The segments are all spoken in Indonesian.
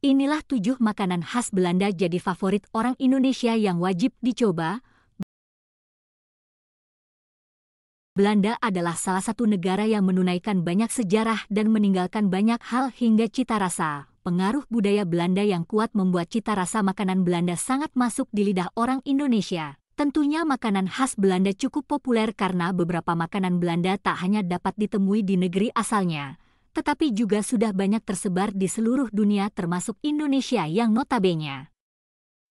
Inilah tujuh makanan khas Belanda jadi favorit orang Indonesia yang wajib dicoba. Belanda adalah salah satu negara yang menunaikan banyak sejarah dan meninggalkan banyak hal hingga cita rasa. Pengaruh budaya Belanda yang kuat membuat cita rasa makanan Belanda sangat masuk di lidah orang Indonesia. Tentunya makanan khas Belanda cukup populer karena beberapa makanan Belanda tak hanya dapat ditemui di negeri asalnya, tetapi juga sudah banyak tersebar di seluruh dunia termasuk Indonesia yang notabene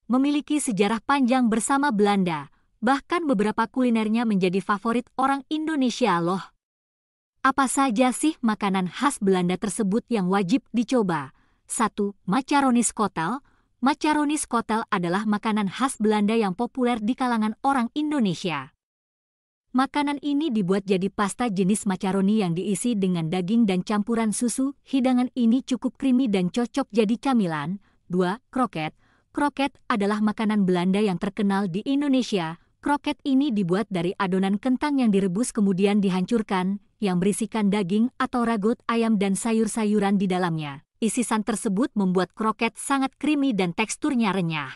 memiliki sejarah panjang bersama Belanda, bahkan beberapa kulinernya menjadi favorit orang Indonesia loh. Apa saja sih makanan khas Belanda tersebut yang wajib dicoba? 1. Macaroni Skotel Macaroni Skotel adalah makanan khas Belanda yang populer di kalangan orang Indonesia. Makanan ini dibuat jadi pasta jenis macaroni yang diisi dengan daging dan campuran susu. Hidangan ini cukup creamy dan cocok jadi camilan. 2. Kroket Kroket adalah makanan Belanda yang terkenal di Indonesia. Kroket ini dibuat dari adonan kentang yang direbus kemudian dihancurkan, yang berisikan daging atau ragut ayam dan sayur-sayuran di dalamnya. Isisan tersebut membuat kroket sangat creamy dan teksturnya renyah.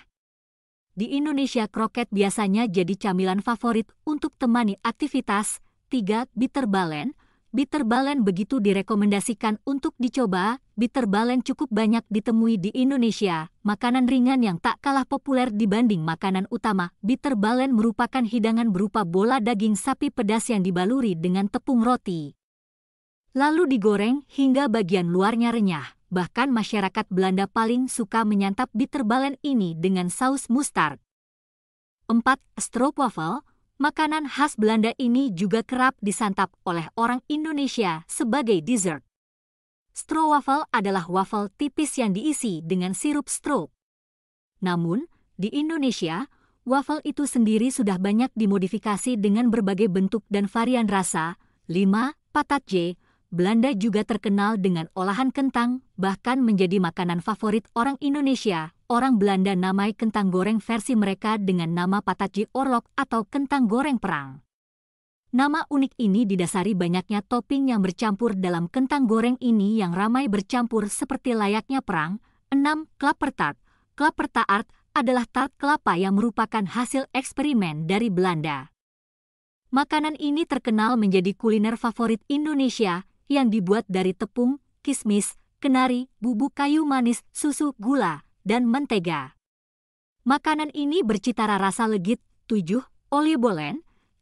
Di Indonesia kroket biasanya jadi camilan favorit untuk temani aktivitas. 3. Bitter Balen Bitter Balen begitu direkomendasikan untuk dicoba. Bitter Balen cukup banyak ditemui di Indonesia. Makanan ringan yang tak kalah populer dibanding makanan utama. Bitter Balen merupakan hidangan berupa bola daging sapi pedas yang dibaluri dengan tepung roti lalu digoreng hingga bagian luarnya renyah. Bahkan masyarakat Belanda paling suka menyantap bitterballen ini dengan saus mustard. 4. Stroopwafel Makanan khas Belanda ini juga kerap disantap oleh orang Indonesia sebagai dessert. Stroopwafel adalah wafel tipis yang diisi dengan sirup stroop. Namun, di Indonesia, wafel itu sendiri sudah banyak dimodifikasi dengan berbagai bentuk dan varian rasa, 5, patat J, Belanda juga terkenal dengan olahan kentang, bahkan menjadi makanan favorit orang Indonesia. Orang Belanda namai kentang goreng versi mereka dengan nama Pataji orlok atau kentang goreng perang. Nama unik ini didasari banyaknya topping yang bercampur dalam kentang goreng ini yang ramai bercampur seperti layaknya perang. 6. Klaper tart. Klaper tart adalah tart kelapa yang merupakan hasil eksperimen dari Belanda. Makanan ini terkenal menjadi kuliner favorit Indonesia yang dibuat dari tepung, kismis, kenari, bubuk kayu manis, susu, gula, dan mentega. Makanan ini bercita rasa legit, tujuh, oleh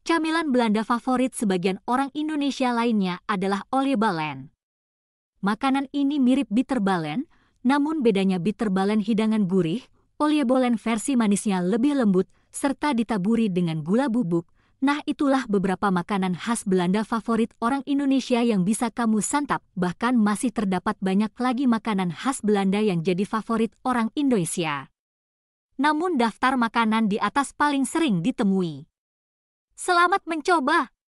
camilan Belanda favorit sebagian orang Indonesia lainnya adalah oli balen. Makanan ini mirip bitterballen, namun bedanya bitterballen hidangan gurih, oli bolen versi manisnya lebih lembut, serta ditaburi dengan gula bubuk, Nah itulah beberapa makanan khas Belanda favorit orang Indonesia yang bisa kamu santap. Bahkan masih terdapat banyak lagi makanan khas Belanda yang jadi favorit orang Indonesia. Namun daftar makanan di atas paling sering ditemui. Selamat mencoba!